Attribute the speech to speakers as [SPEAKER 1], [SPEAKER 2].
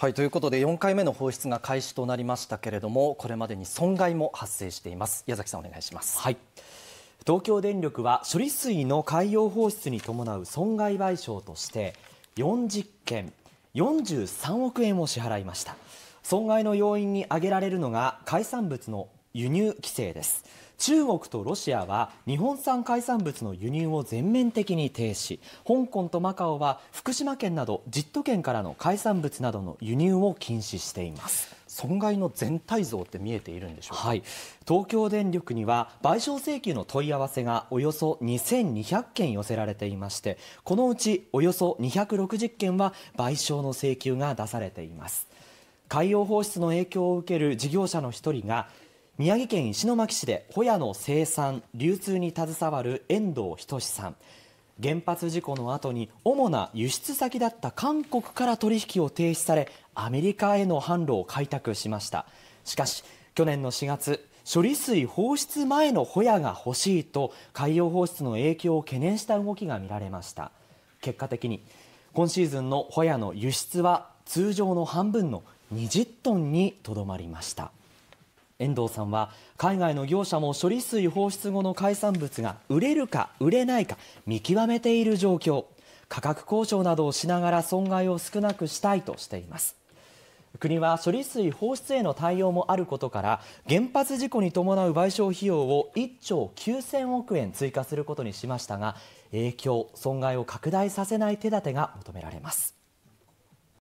[SPEAKER 1] はいということで4回目の放出が開始となりましたけれどもこれまでに損害も発生しています矢崎さんお願いしますはい東京電力は処理水の海洋放出に伴う損害賠償として40件43億円を支払いました損害の要因に挙げられるのが海産物の輸入規制です中国とロシアは日本産海産物の輸入を全面的に停止香港とマカオは福島県など10都県からの海産物などの輸入を禁止しています損害の全体像って見えているんでしょうか、はい、東京電力には賠償請求の問い合わせがおよそ2200件寄せられていましてこのうちおよそ260件は賠償の請求が出されています海洋放出の影響を受ける事業者の一人が宮城県石巻市でホヤの生産流通に携わる遠藤仁さん原発事故の後に主な輸出先だった韓国から取引を停止されアメリカへの販路を開拓しましたしかし去年の4月処理水放出前のホヤが欲しいと海洋放出の影響を懸念した動きが見られました結果的に今シーズンのホヤの輸出は通常の半分の20トンにとどまりました遠藤さんは海外の業者も処理水放出後の海産物が売れるか売れないか見極めている状況価格交渉などをしながら損害を少なくしたいとしています国は処理水放出への対応もあることから原発事故に伴う賠償費用を1兆9000億円追加することにしましたが影響損害を拡大させない手立てが求められます